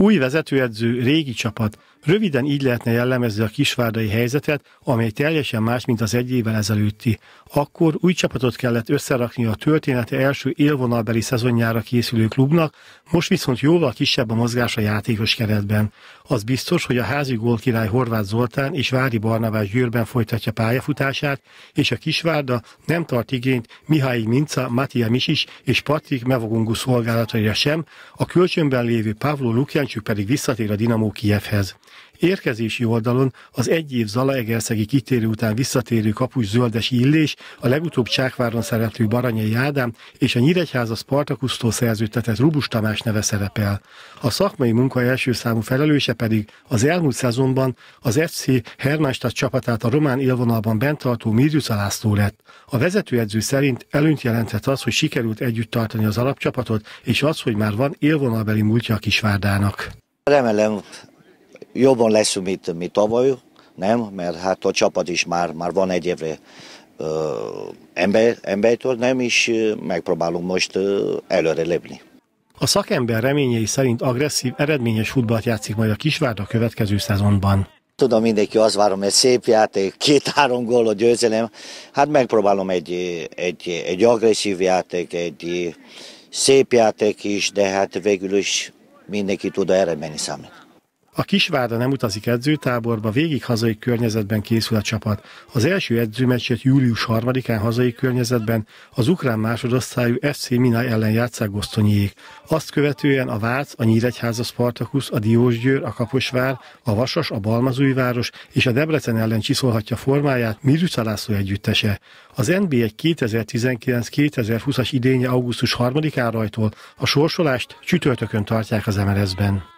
Új vezetőedző, régi csapat. Röviden így lehetne jellemezni a kisvárdai helyzetet, amely teljesen más, mint az egy évvel ezelőtti. Akkor új csapatot kellett összerakni a története első élvonalbeli szezonjára készülő klubnak, most viszont jóval kisebb a mozgás a játékos keretben. Az biztos, hogy a házi gólkirály Horváth Zoltán és Vári Barnavás Győrben folytatja pályafutását, és a Kisvárda nem tart igényt Mihály Minca, Matija Misis és Patrik Mevogungu szolgálataira sem, a kölcsönben lévő Pavlo Lukján Pancsuk pedig visszatér a Dinamo Kievhez. Érkezési oldalon az egy év Zalaegerszegi kitérő után visszatérő kapus zöldes illés, a legutóbb Csákváron szerető Baranyai Ádám és a Nyíregyháza Spartakusztól szerződtetett Rubus Tamás neve szerepel. A szakmai munka első számú felelőse pedig az elmúlt szezonban az FC Hermánstad csapatát a román élvonalban tartó Mirjusza László lett. A vezetőedző szerint előnyt jelenthet az, hogy sikerült együtt tartani az alapcsapatot, és az, hogy már van élvonalbeli múltja a kisvárdának. Remélem jobban leszünk, mint, mint tavaly, nem? Mert hát a csapat is már, már van egy évre ember, embertől, nem? És megpróbálunk most előre lépni. A szakember reményei szerint agresszív, eredményes futballt játszik majd a Kisvárda következő szezonban. Tudom, mindenki azt várom, egy szép játék, két-három gól a győzelem. Hát megpróbálom egy, egy, egy agresszív játék, egy szép játék is, de hát végül is mindenki tud menni számít. A Kisvárda nem utazik edzőtáborba, végig hazai környezetben készül a csapat. Az első edzőmeccset július 3-án hazai környezetben az ukrán másodosztályú FC Minaj ellen játszák Gosztonyiék. Azt követően a Vác, a Nyíregyháza Spartakus, a Diósgyőr, a Kaposvár, a Vasas, a Balmazújváros és a Debrecen ellen csiszolhatja formáját Mirüca László együttese. Az NB1 2019-2020-as idénye augusztus 3-án rajtól a sorsolást csütörtökön tartják az MLS-ben.